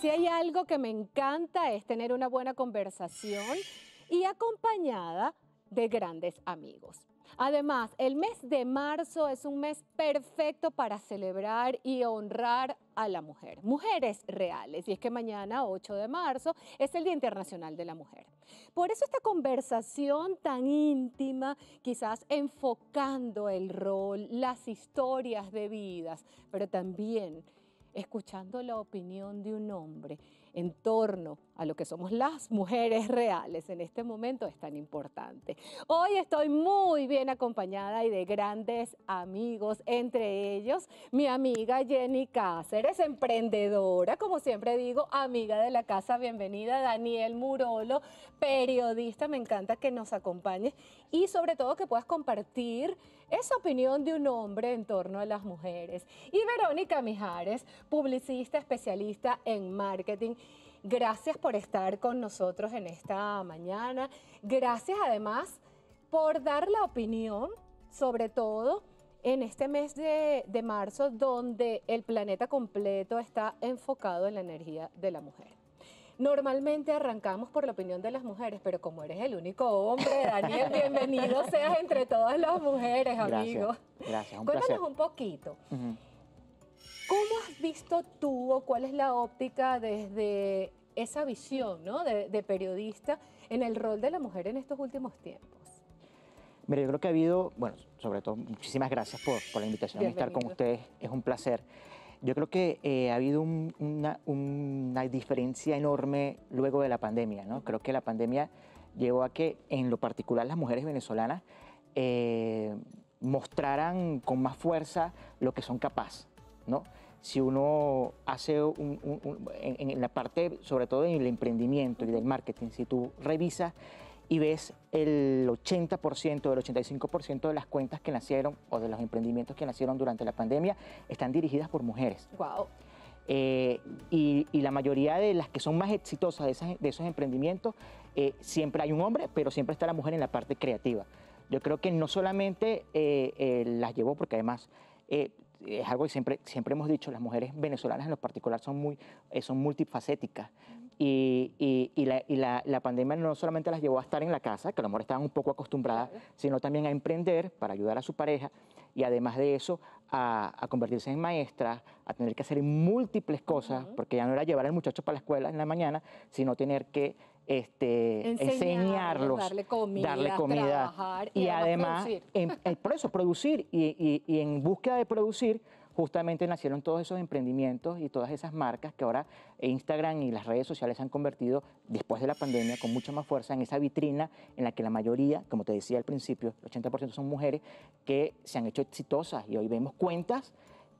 Si hay algo que me encanta es tener una buena conversación y acompañada de grandes amigos. Además, el mes de marzo es un mes perfecto para celebrar y honrar a la mujer, mujeres reales. Y es que mañana, 8 de marzo, es el Día Internacional de la Mujer. Por eso esta conversación tan íntima, quizás enfocando el rol, las historias de vidas, pero también escuchando la opinión de un hombre en torno a lo que somos las mujeres reales en este momento es tan importante. Hoy estoy muy bien acompañada y de grandes amigos, entre ellos mi amiga Jenny Cáceres, emprendedora, como siempre digo, amiga de la casa, bienvenida Daniel Murolo, periodista, me encanta que nos acompañes y sobre todo que puedas compartir es opinión de un hombre en torno a las mujeres. Y Verónica Mijares, publicista especialista en marketing. Gracias por estar con nosotros en esta mañana. Gracias además por dar la opinión, sobre todo en este mes de, marzo, donde el planeta completo está enfocado en la energía de la mujer. Normalmente arrancamos por la opinión de las mujeres, pero como eres el único hombre, Daniel, bienvenido seas entre todas las mujeres, amigo. Gracias, gracias un Cuéntanos un poquito. ¿Cómo has visto tú o cuál es la óptica desde esa visión de, periodista en el rol de la mujer en estos últimos tiempos? Mira, yo creo que ha habido, bueno, sobre todo, muchísimas gracias por, la invitación a estar con ustedes. Es un placer. Yo creo que eh, ha habido una, diferencia enorme luego de la pandemia, ¿no? Creo que la pandemia llevó a que, en lo particular, las mujeres venezolanas eh, mostraran con más fuerza lo que son capaces, ¿no? Si uno hace un, en, en, la parte, sobre todo en el emprendimiento y del marketing, si tú revisas y ves el 80% del 85% de las cuentas que nacieron o de los emprendimientos que nacieron durante la pandemia están dirigidas por mujeres. Wow. Eh, y, la mayoría de las que son más exitosas de, esos emprendimientos, eh, siempre hay un hombre, pero siempre está la mujer en la parte creativa. Yo creo que no solamente eh, las llevó, porque además es algo que siempre, siempre hemos dicho, las mujeres venezolanas en lo particular son, muy, son multifacéticas, y, la, la, pandemia no solamente las llevó a estar en la casa, que a lo mejor estaban un poco acostumbradas, sino también a emprender para ayudar a su pareja y además de eso a, convertirse en maestra, a tener que hacer múltiples cosas, porque ya no era llevar al muchacho para la escuela en la mañana, sino tener que este, enseñarlos, darle comida, trabajar, y, además, por eso producir y en búsqueda de producir justamente nacieron todos esos emprendimientos y todas esas marcas que ahora Instagram y las redes sociales se han convertido, después de la pandemia, con mucha más fuerza en esa vitrina en la que la mayoría, como te decía al principio, el 80% son mujeres que se han hecho exitosas y hoy vemos cuentas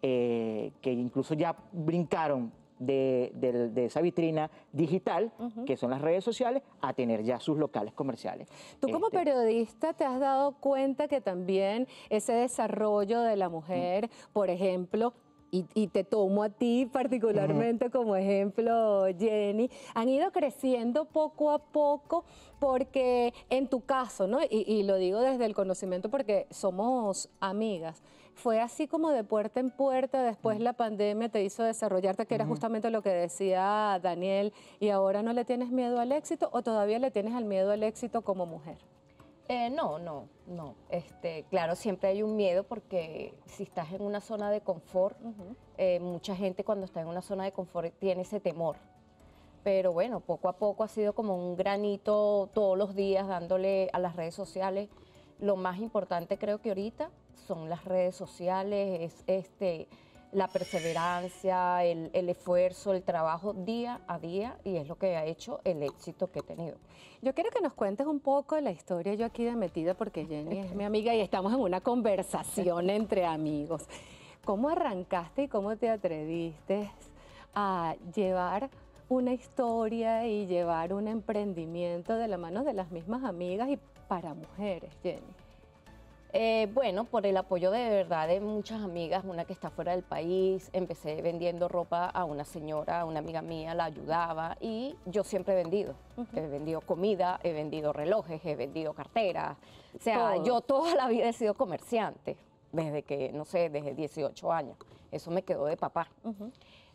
eh, que incluso ya brincaron de, esa vitrina digital, que son las redes sociales, a tener ya sus locales comerciales. Tú como este, periodista te has dado cuenta que también ese desarrollo de la mujer, por ejemplo, y, te tomo a ti particularmente como ejemplo, Jenny, han ido creciendo poco a poco porque en tu caso, ¿no? y lo digo desde el conocimiento porque somos amigas, fue así como de puerta en puerta, después mm. la pandemia te hizo desarrollarte, que era justamente lo que decía Daniel, y ahora no le tienes miedo al éxito o todavía le tienes al miedo al éxito como mujer. Eh, no, no, no. Este, claro, siempre hay un miedo porque si estás en una zona de confort, eh, mucha gente cuando está en una zona de confort tiene ese temor. Pero bueno, poco a poco ha sido como un granito todos los días dándole a las redes sociales lo más importante creo que ahorita son las redes sociales, este, la perseverancia, el, esfuerzo, el trabajo día a día y es lo que ha hecho el éxito que he tenido. Yo quiero que nos cuentes un poco la historia yo aquí de metida porque Jenny es mi amiga y estamos en una conversación entre amigos. ¿Cómo arrancaste y cómo te atreviste a llevar una historia y llevar un emprendimiento de la mano de las mismas amigas y para mujeres, Jenny? Eh, bueno, por el apoyo de verdad de muchas amigas, una que está fuera del país, empecé vendiendo ropa a una señora, a una amiga mía, la ayudaba y yo siempre he vendido. He vendido comida, he vendido relojes, he vendido carteras. O sea, yo toda la vida he sido comerciante, desde que, no sé, desde 18 años. Eso me quedó de papá.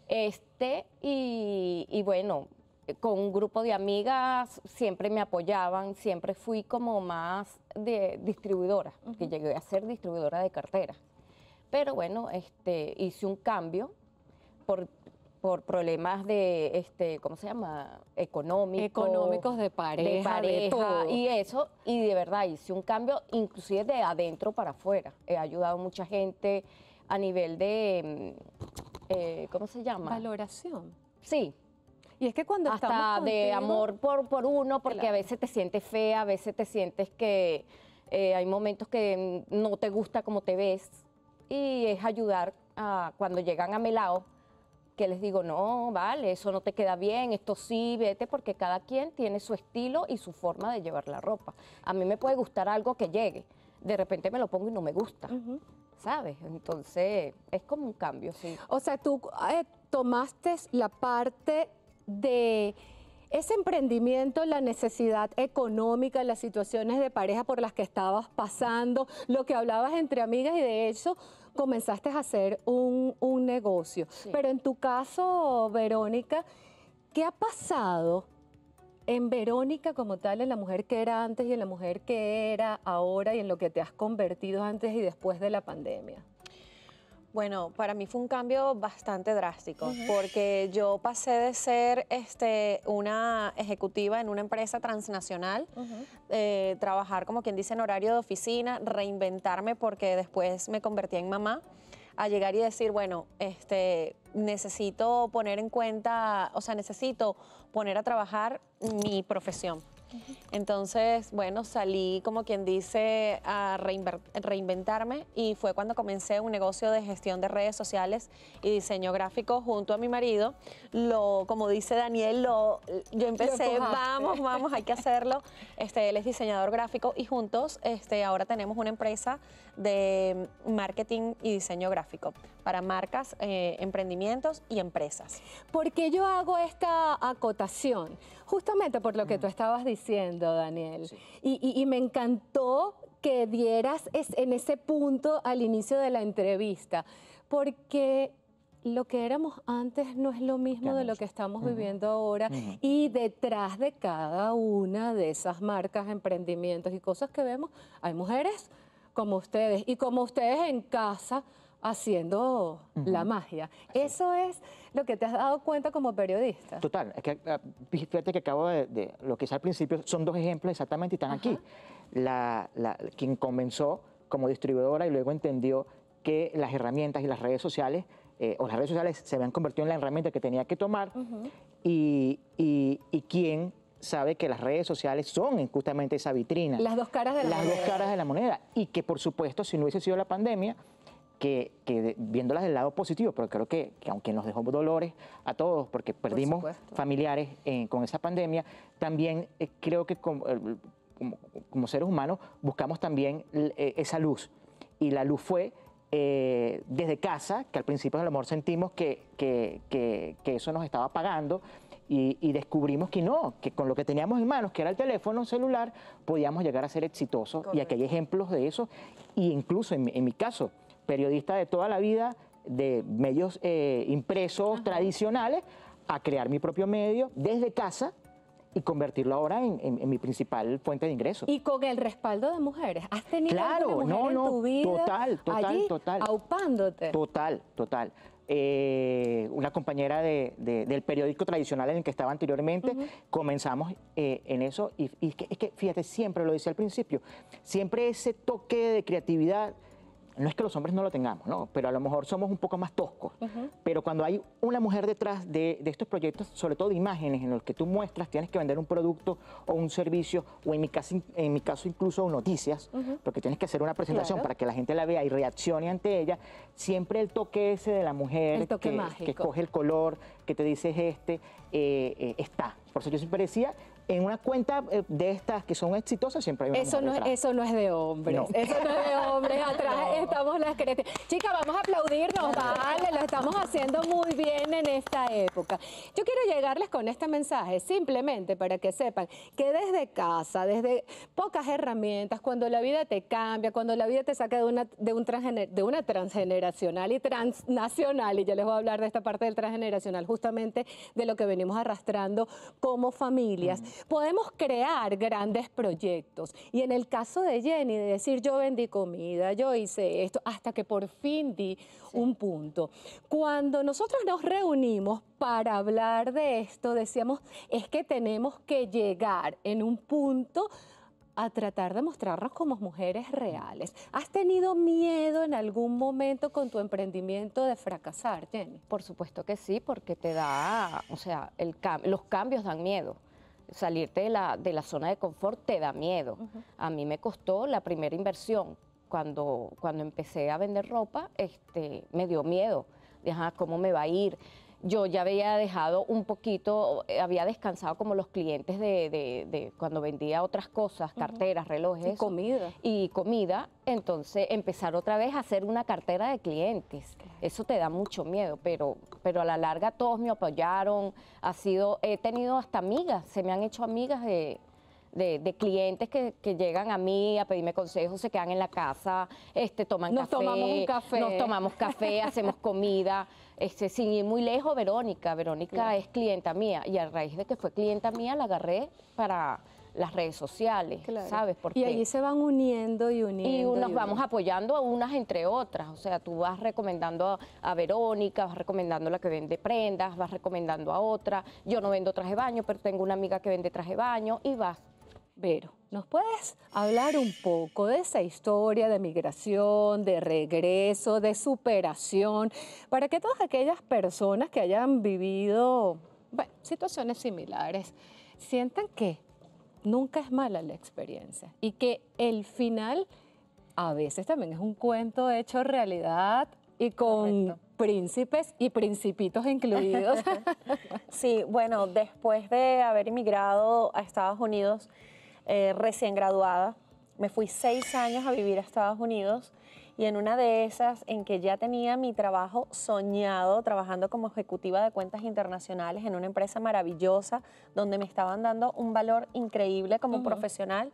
Este, y bueno, con un grupo de amigas, siempre me apoyaban, siempre fui como más de distribuidora, que llegué a ser distribuidora de cartera. Pero bueno, este, hice un cambio por, por problemas de, este, ¿cómo se llama? Económicos. Económicos de pareja. De pareja Y eso, y de verdad hice un cambio inclusive de adentro para afuera. He ayudado a mucha gente a nivel de, mm, eh, ¿cómo se llama? Valoración. Sí, y es que cuando Hasta de amor por, por uno, porque a veces te sientes fea, a veces te sientes que eh, hay momentos que no te gusta como te ves. Y es ayudar a cuando llegan a Melao, que les digo, no, vale, eso no te queda bien, esto sí, vete, porque cada quien tiene su estilo y su forma de llevar la ropa. A mí me puede gustar algo que llegue, de repente me lo pongo y no me gusta, ¿sabes? Entonces es como un cambio, O sea, tú eh, tomaste la parte de ese emprendimiento, la necesidad económica, las situaciones de pareja por las que estabas pasando, lo que hablabas entre amigas y de hecho comenzaste a hacer un, negocio. Pero en tu caso, Verónica, ¿qué ha pasado en Verónica como tal, en la mujer que era antes y en la mujer que era ahora y en lo que te has convertido antes y después de la pandemia? Bueno, para mí fue un cambio bastante drástico, porque yo pasé de ser este, una ejecutiva en una empresa transnacional, eh, trabajar como quien dice en horario de oficina, reinventarme porque después me convertí en mamá, a llegar y decir, bueno, este, necesito poner en cuenta, o sea, necesito poner a trabajar mi profesión entonces, bueno, salí como quien dice a reinventarme y fue cuando comencé un negocio de gestión de redes sociales y diseño gráfico junto a mi marido. Lo, como dice Daniel, yo empecé, vamos, vamos, hay que hacerlo. Este, él es diseñador gráfico y juntos este, ahora tenemos una empresa de marketing y diseño gráfico para marcas, eh, emprendimientos y empresas. ¿Por qué yo hago esta acotación? Justamente por lo que tú mm. estabas diciendo, Daniel. Y, me encantó que dieras en ese punto al inicio de la entrevista, porque lo que éramos antes no es lo mismo de lo que estamos viviendo ahora y detrás de cada una de esas marcas, emprendimientos y cosas que vemos, hay mujeres como ustedes y como ustedes en casa haciendo la magia. Eso es lo que te has dado cuenta como periodista. Total, es que, ah, fíjate que acabo de, lo que es al principio, son dos ejemplos exactamente y están aquí. La, quien comenzó como distribuidora y luego entendió que las herramientas y las redes sociales, eh, o las redes sociales se habían convertido en la herramienta que tenía que tomar, y, y, quien sabe que las redes sociales son justamente esa vitrina. Las dos caras de la Las dos caras de la moneda. Y que, por supuesto, si no hubiese sido la pandemia, que, viéndolas del lado positivo, pero creo que, aunque nos dejó dolores a todos, porque perdimos familiares eh, con esa pandemia, también eh, creo que eh, como, seres humanos buscamos también esa luz. Y la luz fue desde casa, que al principio del amor sentimos que, que, eso nos estaba apagando y, descubrimos que no, que con lo que teníamos en manos, que era el teléfono celular, podíamos llegar a ser exitosos. Y aquí hay ejemplos de eso, y incluso en, en mi caso, periodista de toda la vida, de medios eh, impresos tradicionales, a crear mi propio medio desde casa y convertirlo ahora en, mi principal fuente de ingresos. Y con el respaldo de mujeres. ¿Has tenido claro, mujer en tu vida? Total, total, total. Aupándote. Total, total. Eh, una compañera del periódico tradicional en el que estaba anteriormente, comenzamos eh, en eso. Y, es, que, fíjate, siempre lo dice al principio, siempre ese toque de creatividad no es que los hombres no lo tengamos, ¿no? pero a lo mejor somos un poco más toscos. Pero cuando hay una mujer detrás de, estos proyectos, sobre todo de imágenes en los que tú muestras, tienes que vender un producto o un servicio, o en mi caso, en mi caso incluso noticias, porque tienes que hacer una presentación para que la gente la vea y reaccione ante ella, siempre el toque ese de la mujer que, que, coge el color, que te dice este, eh, eh, está. Por eso yo siempre decía en una cuenta eh, de estas que son exitosas siempre hay una eso no Eso no es de hombres, eso no es de hombres, atrás estamos las creencias. Chicas, vamos a aplaudirnos, vale, lo estamos haciendo muy bien en esta época. Yo quiero llegarles con este mensaje, simplemente para que sepan que desde casa, desde pocas herramientas, cuando la vida te cambia, cuando la vida te saca de una, de un de una transgeneracional y transnacional, y ya les voy a hablar de esta parte del transgeneracional, justamente de lo que venimos arrastrando como familias. Podemos crear grandes proyectos. Y en el caso de Jenny, de decir yo vendí comida, yo hice esto, hasta que por fin di un punto. Cuando nosotros nos reunimos para hablar de esto, decíamos, es que tenemos que llegar en un punto a tratar de mostrarnos como mujeres reales. ¿Has tenido miedo en algún momento con tu emprendimiento de fracasar, Jenny? Por supuesto que sí, porque te da, o sea, los cambios dan miedo salirte de la, de la zona de confort te da miedo. A mí me costó la primera inversión. Cuando, cuando empecé a vender ropa, este, me dio miedo. ¿Cómo me va a ir? yo ya había dejado un poquito, eh, había descansado como los clientes de, cuando vendía otras cosas, carteras, relojes. Y comida. Y comida. Entonces empezar otra vez a hacer una cartera de clientes. Eso te da mucho miedo, pero, pero a la larga todos me apoyaron. Ha sido, he tenido hasta amigas, se me han hecho amigas de de, clientes que, llegan a mí a pedirme consejos, se quedan en la casa, este, toman café. café. Nos tomamos café, hacemos comida. Este, sin ir muy lejos, Verónica. Verónica es clienta mía y a raíz de que fue clienta mía la agarré para las redes sociales, claro. ¿sabes? Porque y ahí se van uniendo y uniendo. Y nos vamos apoyando a unas entre otras, o sea, tú vas recomendando a, Verónica, vas recomendando a la que vende prendas, vas recomendando a otra, yo no vendo traje de baño, pero tengo una amiga que vende traje de baño y vas Vero, ¿nos puedes hablar un poco de esa historia de migración, de regreso, de superación, para que todas aquellas personas que hayan vivido situaciones similares sientan que nunca es mala la experiencia y que el final a veces también es un cuento hecho realidad y con príncipes y principitos incluidos. sí, bueno, después de haber emigrado a Estados Unidos, eh, recién graduada. Me fui seis años a vivir a Estados Unidos y en una de esas en que ya tenía mi trabajo soñado trabajando como ejecutiva de cuentas internacionales en una empresa maravillosa donde me estaban dando un valor increíble como profesional,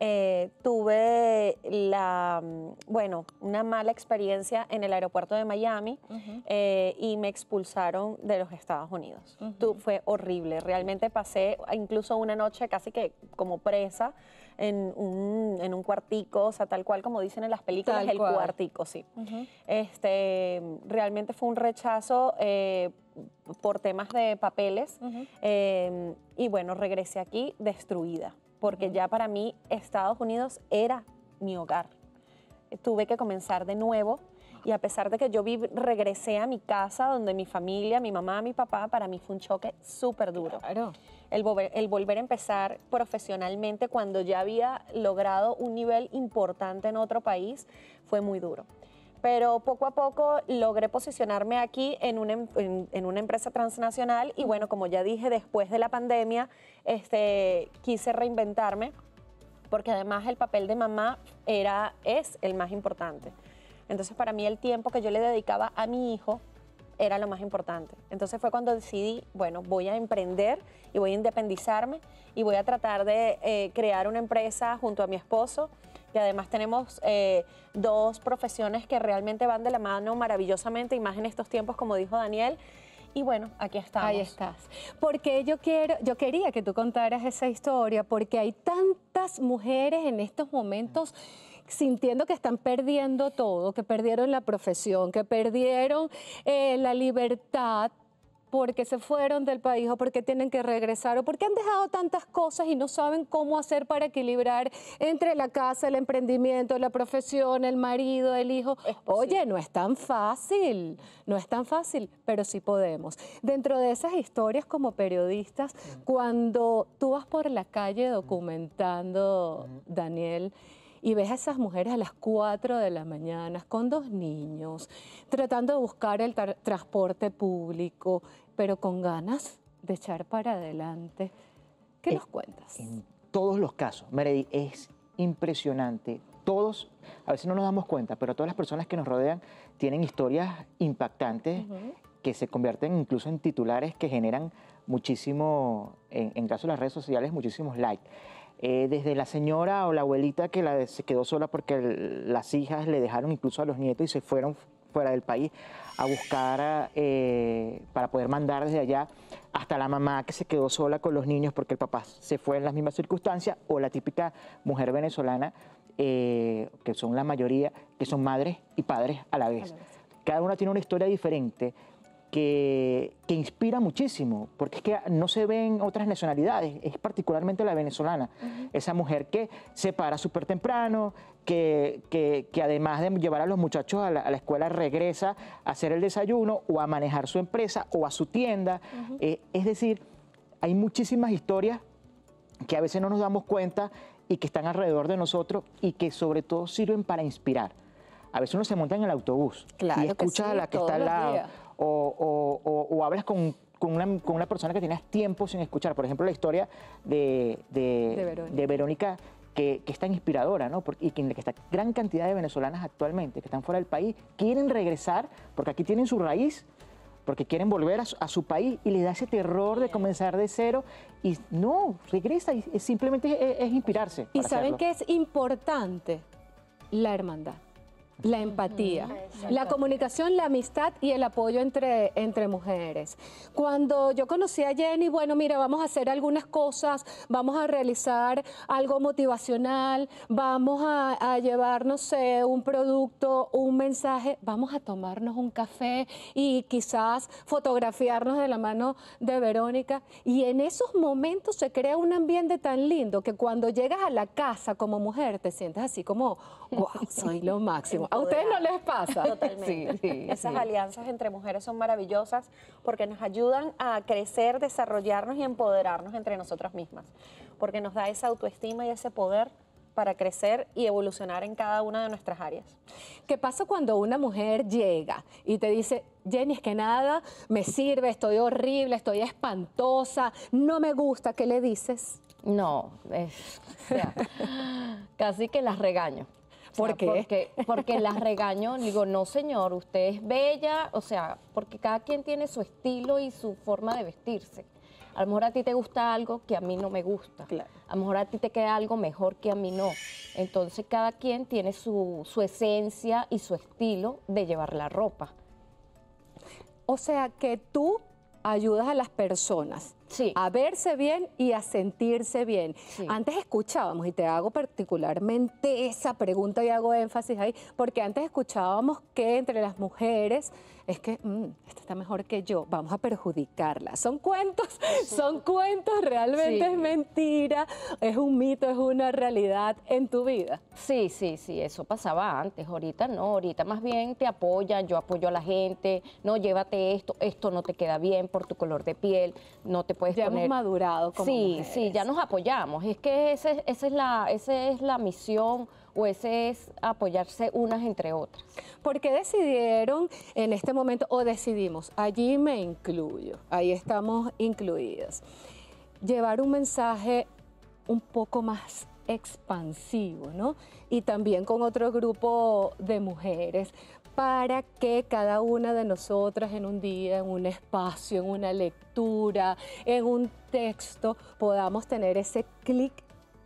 eh, tuve la, mm, bueno, una mala experiencia en el aeropuerto de Miami eh, y me expulsaron de los Estados Unidos. fue horrible, realmente pasé incluso una noche casi que como presa en un, cuartico, o sea, tal cual como dicen en las películas, el cuartico, sí. Este, realmente fue un rechazo. Eh, por temas de papeles y bueno, regresé aquí destruida porque ya para mí Estados Unidos era mi hogar. Tuve que comenzar de nuevo y a pesar de que yo regresé a mi casa donde mi familia, mi mamá, mi papá, para mí fue un choque súper duro. Claro. El, volver, el volver a empezar profesionalmente cuando ya había logrado un nivel importante en otro país fue muy duro pero poco a poco logré posicionarme aquí em, en una, empresa transnacional y bueno, como ya dije, después de la pandemia este, quise reinventarme porque además el papel de mamá era, es el más importante. Entonces para mí el tiempo que yo le dedicaba a mi hijo era lo más importante. Entonces fue cuando decidí, bueno, voy a emprender y voy a independizarme y voy a tratar de eh, crear una empresa junto a mi esposo que además tenemos eh, dos profesiones que realmente van de la mano maravillosamente, y más en estos tiempos, como dijo Daniel. Y bueno, aquí estamos. Ahí estás. Porque yo quiero, yo quería que tú contaras esa historia, porque hay tantas mujeres en estos momentos sintiendo que están perdiendo todo, que perdieron la profesión, que perdieron eh, la libertad porque se fueron del país o porque tienen que regresar o porque han dejado tantas cosas y no saben cómo hacer para equilibrar entre la casa, el emprendimiento, la profesión, el marido, el hijo. Oye, no es tan fácil, no es tan fácil, pero sí podemos. Dentro de esas historias como periodistas, cuando tú vas por la calle documentando, Daniel, y ves a esas mujeres a las 4 de la mañana con dos niños, tratando de buscar el transporte público, pero con ganas de echar para adelante. ¿Qué eh, nos cuentas? En todos los casos, Meredith, es impresionante. Todos, a veces no nos damos cuenta, pero todas las personas que nos rodean tienen historias impactantes que se convierten incluso en titulares que generan muchísimo, en, en caso de las redes sociales, muchísimos likes. Eh, desde la señora o la abuelita que se quedó sola porque las hijas le dejaron incluso a los nietos y se fueron fuera del país a buscar eh, para poder mandar desde allá, hasta la mamá que se quedó sola con los niños porque el papá se fue en las mismas circunstancias, o la típica mujer venezolana, eh, que son la mayoría, que son madres y padres a la vez. Cada una tiene una historia diferente, que, inspira muchísimo, porque es que no se ven otras nacionalidades, es particularmente la venezolana, esa mujer que se para súper temprano, que, además de llevar a los muchachos a la, escuela regresa a hacer el desayuno o a manejar su empresa o a su tienda. Eh, es decir, hay muchísimas historias que a veces no nos damos cuenta y que están alrededor de nosotros y que sobre todo sirven para inspirar. A veces uno se monta en el autobús y escucha a la que está al lado, o, hablas con, una, persona que tienes tiempo sin escuchar. Por ejemplo, la historia de, Verónica, que, está es tan inspiradora, ¿no? Porque, y que, esta gran cantidad de venezolanas actualmente que están fuera del país quieren regresar porque aquí tienen su raíz, porque quieren volver a su, país y les da ese terror de comenzar de cero y no, regresa y, simplemente es, es inspirarse. Y saben que es importante la hermandad. La empatía, mm, la comunicación, la amistad y el apoyo entre, entre mujeres. Cuando yo conocí a Jenny, bueno, mira, vamos a hacer algunas cosas, vamos a realizar algo motivacional, vamos a, llevarnos un producto, un mensaje, vamos a tomarnos un café y quizás fotografiarnos de la mano de Verónica. Y en esos momentos se crea un ambiente tan lindo que cuando llegas a la casa como mujer te sientes así como wow, soy lo máximo. A ustedes no les pasa. Totalmente. Esas alianzas entre mujeres son maravillosas porque nos ayudan a crecer, desarrollarnos y empoderarnos entre nosotras mismas, porque nos da esa autoestima y ese poder para crecer y evolucionar en cada una de nuestras áreas. ¿Qué pasa cuando una mujer llega y te dice, Jenny, es que nada me sirve, estoy horrible, estoy espantosa, no me gusta, ¿qué le dices? No, es, casi que las regaño. ¿Por Porque, porque las regaño, digo, no señor, usted es bella, o sea, porque cada quien tiene su estilo y su forma de vestirse. A lo mejor a ti te gusta algo que a mí no me gusta. A lo mejor a ti te queda algo mejor que a mí no. Entonces cada quien tiene su, su esencia y su estilo de llevar la ropa. O sea que tú ayudas a las personas sí. a verse bien y a sentirse bien. Antes escuchábamos, y te hago particularmente esa pregunta y hago énfasis ahí, porque antes escuchábamos que entre las mujeres es que mm, esta está mejor que yo, vamos a perjudicarla. Son cuentos, son cuentos, realmente es mentira, es un mito, es una realidad en tu vida. Sí, sí, sí, eso pasaba antes, ahorita no, ahorita más bien te apoyan, yo apoyo a la gente, no, llévate esto, esto no te queda bien por tu color de piel, no te ya hemos madurado como Sí, sí, ya nos apoyamos. Es que esa, es la, esa es la misión o ese es apoyarse unas entre otras. ¿Por qué decidieron en este momento, o decidimos, allí me incluyo, ahí estamos incluidas, llevar un mensaje un poco más expansivo, ¿no? Y también con otro grupo de mujeres, para que cada una de nosotras en un día, en un espacio, en una lectura, en un texto, podamos tener ese clic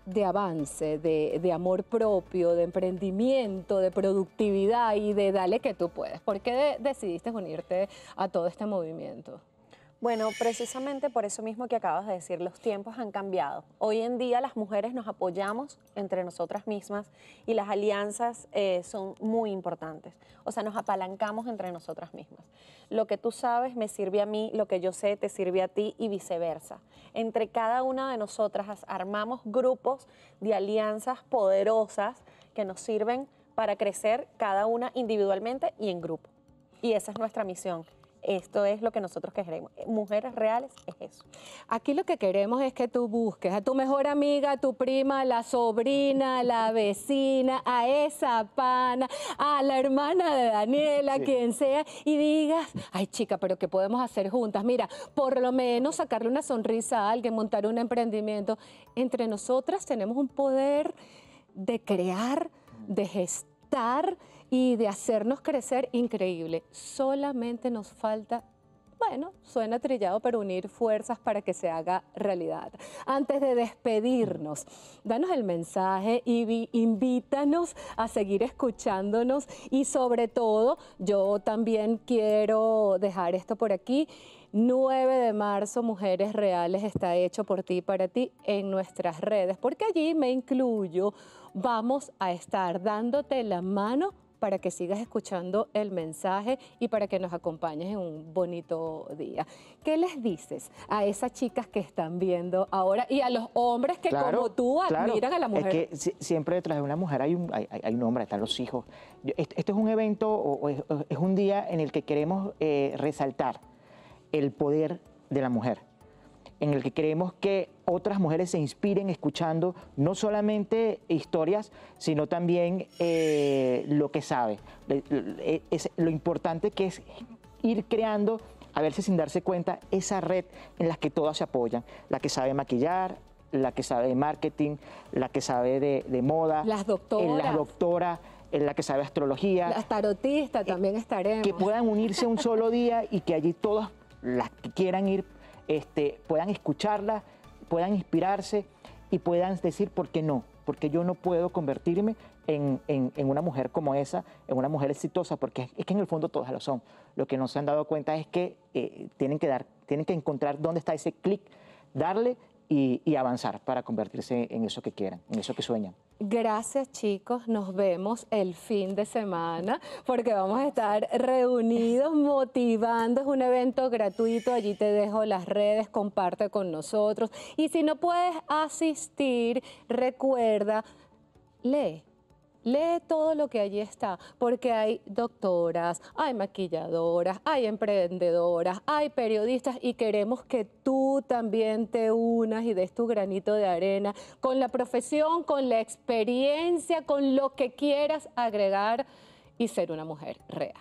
de avance, de, amor propio, de emprendimiento, de productividad y de dale que tú puedes. ¿Por qué decidiste unirte a todo este movimiento? Bueno, precisamente por eso mismo que acabas de decir, los tiempos han cambiado. Hoy en día las mujeres nos apoyamos entre nosotras mismas y las alianzas eh, son muy importantes. O sea, nos apalancamos entre nosotras mismas. Lo que tú sabes me sirve a mí, lo que yo sé te sirve a ti y viceversa. Entre cada una de nosotras armamos grupos de alianzas poderosas que nos sirven para crecer cada una individualmente y en grupo. Y esa es nuestra misión esto es lo que nosotros queremos. Mujeres reales es eso. Aquí lo que queremos es que tú busques a tu mejor amiga, a tu prima, a la sobrina, a la vecina, a esa pana, a la hermana de Daniela, quien sea, y digas, ay chica, pero ¿qué podemos hacer juntas? Mira, por lo menos sacarle una sonrisa a alguien, montar un emprendimiento. Entre nosotras tenemos un poder de crear, de gestar y de hacernos crecer increíble. Solamente nos falta bueno, suena trillado, pero unir fuerzas para que se haga realidad. Antes de despedirnos, danos el mensaje y invítanos a seguir escuchándonos y sobre todo, yo también quiero dejar esto por aquí. 9 de marzo, Mujeres Reales, está hecho por ti y para ti en nuestras redes, porque allí me incluyo. Vamos a estar dándote la mano para que sigas escuchando el mensaje y para que nos acompañes en un bonito día. ¿Qué les dices a esas chicas que están viendo ahora y a los hombres que como tú admiran a la mujer? Es que siempre detrás de una mujer hay un, hay, un hombre, están los hijos. Este es un evento es, un día en el que queremos eh, resaltar el poder de la mujer, en el que creemos que otras mujeres se inspiren escuchando no solamente historias, sino también eh, lo que sabe, es lo importante que es ir creando, a verse sin darse cuenta, esa red en la que todas se apoyan, la que sabe maquillar, la que sabe de marketing, la que sabe de, moda, las eh, doctoras. en eh, la que sabe astrología. Las tarotistas también estaremos. Que puedan unirse un solo día y que allí todas las que quieran ir este, puedan escucharla puedan inspirarse y puedan decir, ¿por qué no? Porque yo no puedo convertirme en, una mujer como esa, en una mujer exitosa, porque es que en el fondo todas lo son. Lo que no se han dado cuenta es que eh, tienen que dar, tienen que encontrar dónde está ese clic, darle y, avanzar para convertirse en eso que quieran, en eso que sueñan. Gracias chicos, nos vemos el fin de semana porque vamos a estar reunidos motivando, es un evento gratuito, allí te dejo las redes, comparte con nosotros y si no puedes asistir, recuerda, lee. Lee todo lo que allí está, porque hay doctoras, hay maquilladoras, hay emprendedoras, hay periodistas y queremos que tú también te unas y des tu granito de arena con la profesión, con la experiencia, con lo que quieras agregar y ser una mujer real.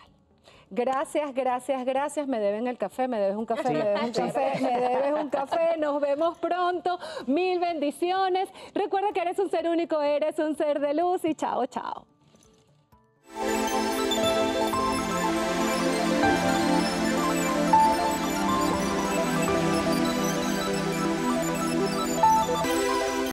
Gracias, gracias, gracias. Me deben el café, me debes un café, me debes un café, me debes un café. Nos vemos pronto. Mil bendiciones. Recuerda que eres un ser único, eres un ser de luz y chao, chao.